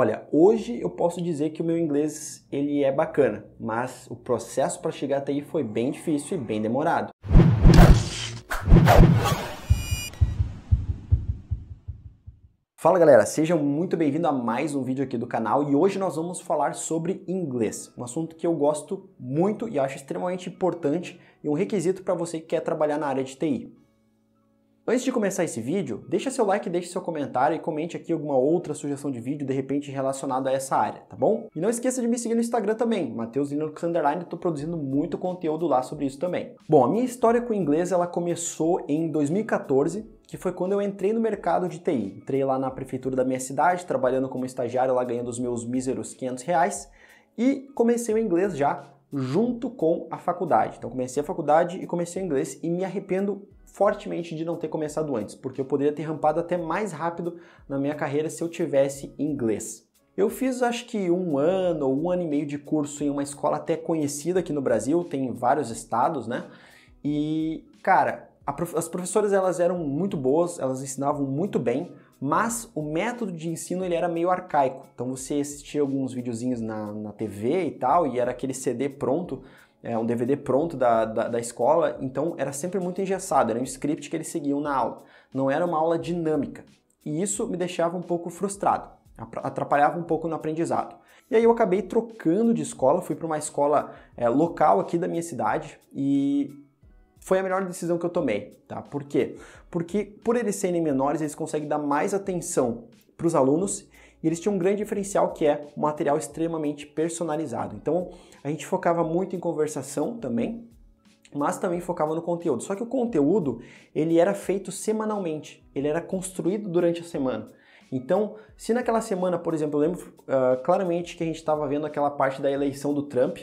Olha, hoje eu posso dizer que o meu inglês ele é bacana, mas o processo para chegar até aí foi bem difícil e bem demorado. Fala galera, sejam muito bem-vindos a mais um vídeo aqui do canal e hoje nós vamos falar sobre inglês, um assunto que eu gosto muito e acho extremamente importante e um requisito para você que quer trabalhar na área de TI. Antes de começar esse vídeo, deixa seu like, deixa seu comentário e comente aqui alguma outra sugestão de vídeo de repente relacionada a essa área, tá bom? E não esqueça de me seguir no Instagram também, Mateus Linux Underline, tô produzindo muito conteúdo lá sobre isso também. Bom, a minha história com o inglês ela começou em 2014, que foi quando eu entrei no mercado de TI. Entrei lá na prefeitura da minha cidade, trabalhando como estagiário lá ganhando os meus míseros 500 reais e comecei o inglês já junto com a faculdade. Então comecei a faculdade e comecei o inglês e me arrependo fortemente de não ter começado antes, porque eu poderia ter rampado até mais rápido na minha carreira se eu tivesse inglês. Eu fiz acho que um ano ou um ano e meio de curso em uma escola até conhecida aqui no Brasil, tem vários estados, né? E, cara, prof... as professoras elas eram muito boas, elas ensinavam muito bem, mas o método de ensino ele era meio arcaico. Então você assistia alguns videozinhos na, na TV e tal, e era aquele CD pronto, é, um DVD pronto da, da, da escola, então era sempre muito engessado, era um script que eles seguiam na aula. Não era uma aula dinâmica. E isso me deixava um pouco frustrado, atrapalhava um pouco no aprendizado. E aí eu acabei trocando de escola, fui para uma escola é, local aqui da minha cidade e foi a melhor decisão que eu tomei, tá? Por quê? Porque por eles serem menores, eles conseguem dar mais atenção para os alunos e eles tinham um grande diferencial que é o material extremamente personalizado. Então, a gente focava muito em conversação também, mas também focava no conteúdo. Só que o conteúdo, ele era feito semanalmente, ele era construído durante a semana. Então, se naquela semana, por exemplo, eu lembro uh, claramente que a gente estava vendo aquela parte da eleição do Trump,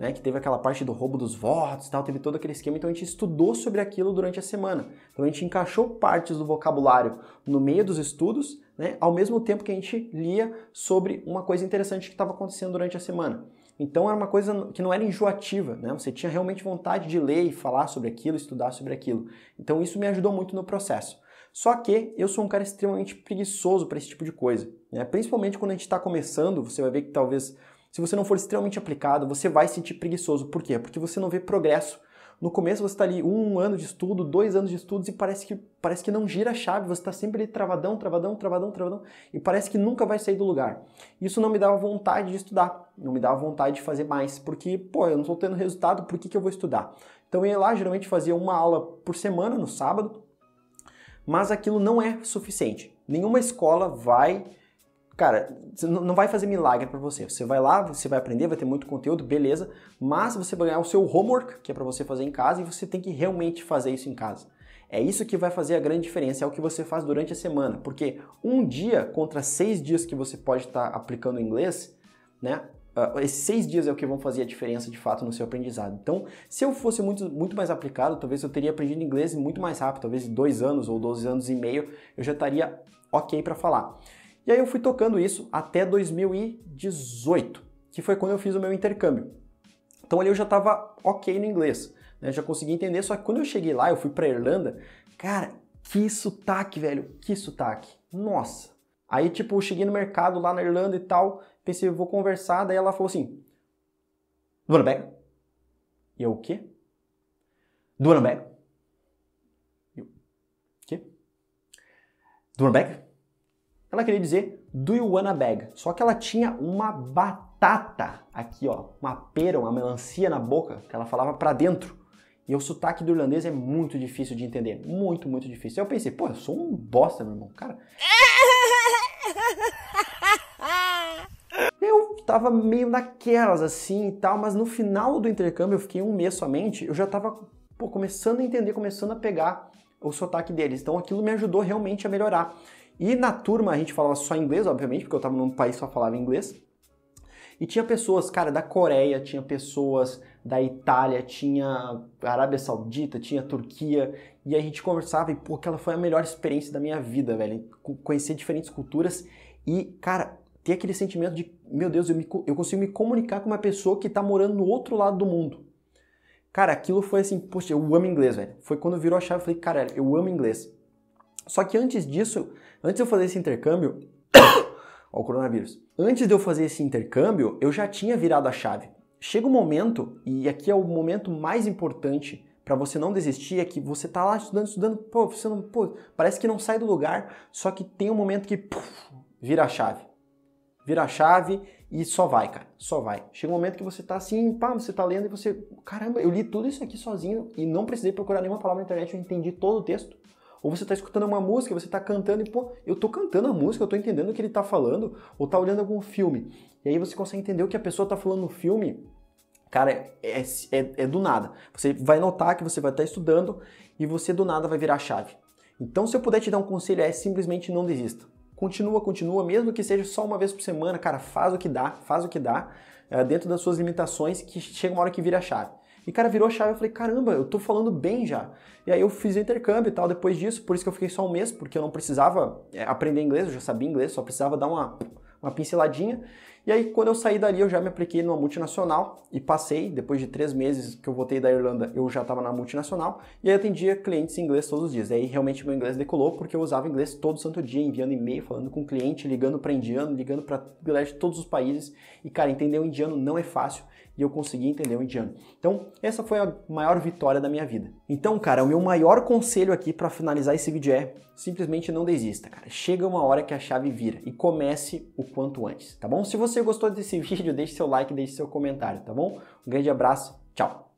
né, que teve aquela parte do roubo dos votos e tal, teve todo aquele esquema, então a gente estudou sobre aquilo durante a semana. Então a gente encaixou partes do vocabulário no meio dos estudos, né, ao mesmo tempo que a gente lia sobre uma coisa interessante que estava acontecendo durante a semana. Então era uma coisa que não era enjoativa, né? Você tinha realmente vontade de ler e falar sobre aquilo, estudar sobre aquilo. Então isso me ajudou muito no processo. Só que eu sou um cara extremamente preguiçoso para esse tipo de coisa, né? Principalmente quando a gente está começando, você vai ver que talvez se você não for extremamente aplicado, você vai sentir preguiçoso. Por quê? Porque você não vê progresso. No começo você está ali um ano de estudo, dois anos de estudos e parece que, parece que não gira a chave, você está sempre ali travadão, travadão, travadão, travadão e parece que nunca vai sair do lugar. Isso não me dava vontade de estudar, não me dava vontade de fazer mais, porque, pô, eu não estou tendo resultado, por que, que eu vou estudar? Então eu ia lá, geralmente fazia uma aula por semana no sábado, mas aquilo não é suficiente. Nenhuma escola vai Cara, não vai fazer milagre para você. Você vai lá, você vai aprender, vai ter muito conteúdo, beleza, mas você vai ganhar o seu homework, que é para você fazer em casa, e você tem que realmente fazer isso em casa. É isso que vai fazer a grande diferença, é o que você faz durante a semana, porque um dia contra seis dias que você pode estar tá aplicando inglês, né? Uh, esses seis dias é o que vão fazer a diferença de fato no seu aprendizado. Então, se eu fosse muito, muito mais aplicado, talvez eu teria aprendido inglês muito mais rápido, talvez dois anos ou 12 anos e meio, eu já estaria ok para falar. E aí eu fui tocando isso até 2018, que foi quando eu fiz o meu intercâmbio. Então ali eu já estava ok no inglês, né? já consegui entender, só que quando eu cheguei lá, eu fui para Irlanda, cara, que sotaque, velho, que sotaque, nossa. Aí, tipo, eu cheguei no mercado lá na Irlanda e tal, pensei, eu vou conversar, daí ela falou assim, Duanabega. E eu, o quê? Duanabega. E eu, o quê? Duanabega? Ela queria dizer do you wanna bag? Só que ela tinha uma batata aqui, ó, uma pera, uma melancia na boca, que ela falava para dentro. E o sotaque do irlandês é muito difícil de entender, muito, muito difícil. Eu pensei, pô, eu sou um bosta, meu irmão, cara. Eu tava meio naquelas assim e tal, mas no final do intercâmbio, eu fiquei um mês somente, eu já tava pô, começando a entender, começando a pegar o sotaque deles. Então aquilo me ajudou realmente a melhorar. E na turma a gente falava só inglês, obviamente, porque eu estava num país que só falava inglês. E tinha pessoas, cara, da Coreia, tinha pessoas da Itália, tinha Arábia Saudita, tinha Turquia, e a gente conversava e, pô, aquela foi a melhor experiência da minha vida, velho. Conhecer diferentes culturas e, cara, ter aquele sentimento de, meu Deus, eu, me, eu consigo me comunicar com uma pessoa que está morando no outro lado do mundo. Cara, aquilo foi assim, poxa, eu amo inglês, velho. Foi quando virou a chave, eu falei, cara, eu amo inglês. Só que antes disso, antes de eu fazer esse intercâmbio, ó, o coronavírus. Antes de eu fazer esse intercâmbio, eu já tinha virado a chave. Chega um momento, e aqui é o momento mais importante para você não desistir, é que você tá lá estudando, estudando, pô, você não, pô, parece que não sai do lugar, só que tem um momento que vira a chave. Vira a chave e só vai, cara, só vai. Chega um momento que você tá assim, pá, você tá lendo e você, caramba, eu li tudo isso aqui sozinho e não precisei procurar nenhuma palavra na internet, eu entendi todo o texto. Ou você está escutando uma música, você está cantando e, pô, eu estou cantando a música, eu estou entendendo o que ele está falando, ou está olhando algum filme. E aí você consegue entender o que a pessoa está falando no filme. Cara, é, é, é, é, do nada. Você vai notar que você vai estar tá estudando e você do nada vai virar a chave. Então, se eu puder te dar um conselho, é simplesmente não desista. Continua, continua, mesmo que seja só uma vez por semana, cara, faz o que dá, faz o que dá, é, dentro das suas limitações, que chega uma hora que vira a chave. E, cara, virou chave. Eu falei, caramba, eu tô falando bem já. E aí eu fiz o intercâmbio e tal depois disso, por isso que eu fiquei só um mês, porque eu não precisava eh, aprender inglês, eu já sabia inglês, só precisava dar uma, uma pinceladinha. E aí, quando eu saí dali, eu já me apliquei numa multinacional e passei. Depois de três meses que eu voltei da Irlanda, eu já estava na multinacional e aí atendia clientes em inglês todos os dias. E aí, realmente, meu inglês decolou porque eu usava inglês todo santo dia, enviando e-mail, falando com cliente, ligando para indiano, ligando para galera de todos os países. E, cara, entender o indiano não é fácil e eu consegui entender o indiano. Então, essa foi a maior vitória da minha vida. Então, cara, o meu maior conselho aqui para finalizar esse vídeo é simplesmente não desista, cara. Chega uma hora que a chave vira e comece o quanto antes, tá bom? Se você você gostou desse vídeo, deixe seu like, deixe seu comentário, tá bom? Um grande abraço, tchau!